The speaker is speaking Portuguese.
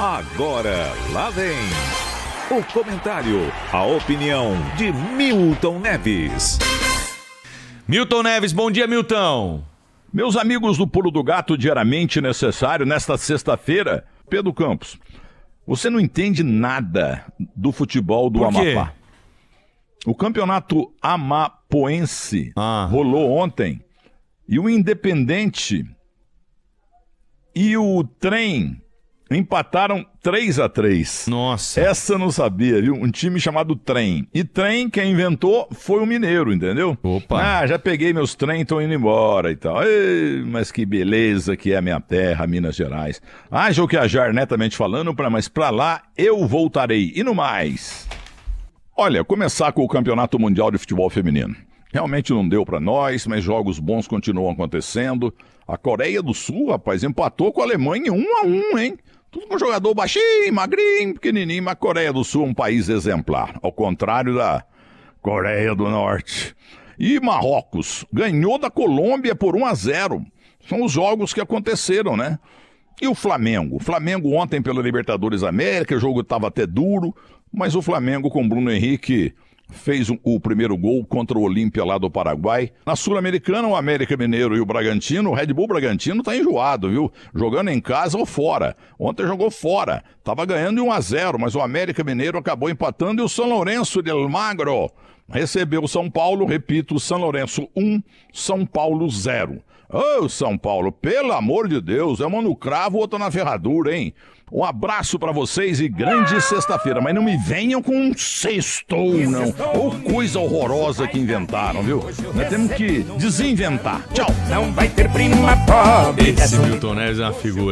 Agora, lá vem o comentário, a opinião de Milton Neves. Milton Neves, bom dia, Milton. Meus amigos do Pulo do Gato, diariamente necessário, nesta sexta-feira, Pedro Campos, você não entende nada do futebol do Por quê? Amapá. O campeonato amapoense ah. rolou ontem e o Independente e o trem empataram 3 a 3 Nossa. Essa eu não sabia, viu? Um time chamado Trem. E Trem, quem inventou foi o Mineiro, entendeu? Opa. Ah, já peguei meus trem, tô indo embora e tal. Ei, mas que beleza que é a minha terra, Minas Gerais. Haja ah, o que ajar, netamente falando, pra, mas pra lá eu voltarei. E no mais. Olha, começar com o Campeonato Mundial de Futebol Feminino. Realmente não deu para nós, mas jogos bons continuam acontecendo. A Coreia do Sul, rapaz, empatou com a Alemanha em 1 a 1, hein? Tudo um jogador baixinho, magrinho, pequenininho, mas a Coreia do Sul é um país exemplar, ao contrário da Coreia do Norte. E Marrocos ganhou da Colômbia por 1 a 0. São os jogos que aconteceram, né? E o Flamengo? O Flamengo ontem pela Libertadores América, o jogo estava até duro, mas o Flamengo com Bruno Henrique fez o primeiro gol contra o Olímpia lá do Paraguai. Na Sul-Americana, o América Mineiro e o Bragantino, o Red Bull Bragantino tá enjoado, viu? Jogando em casa ou fora. Ontem jogou fora, tava ganhando de 1 a 0, mas o América Mineiro acabou empatando e o São Lourenço de Magro Recebeu São Paulo, repito, São Lourenço 1, São Paulo 0. Ô, oh, São Paulo, pelo amor de Deus, é uma no cravo, outra na ferradura, hein? Um abraço para vocês e grande sexta-feira. Mas não me venham com um sextou, não. Ou coisa horrorosa que inventaram, viu? Nós temos que desinventar. Tchau. Não vai ter prima pobre. Esse Milton Neves é uma figura.